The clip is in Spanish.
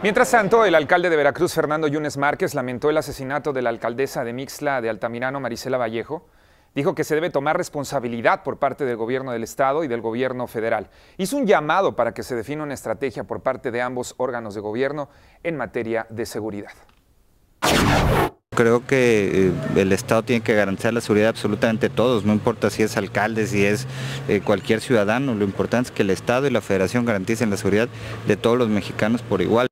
Mientras tanto, el alcalde de Veracruz, Fernando Yunes Márquez, lamentó el asesinato de la alcaldesa de Mixla de Altamirano, Marisela Vallejo. Dijo que se debe tomar responsabilidad por parte del gobierno del Estado y del gobierno federal. Hizo un llamado para que se defina una estrategia por parte de ambos órganos de gobierno en materia de seguridad. Creo que eh, el Estado tiene que garantizar la seguridad absolutamente todos, no importa si es alcalde, si es eh, cualquier ciudadano, lo importante es que el Estado y la Federación garanticen la seguridad de todos los mexicanos por igual.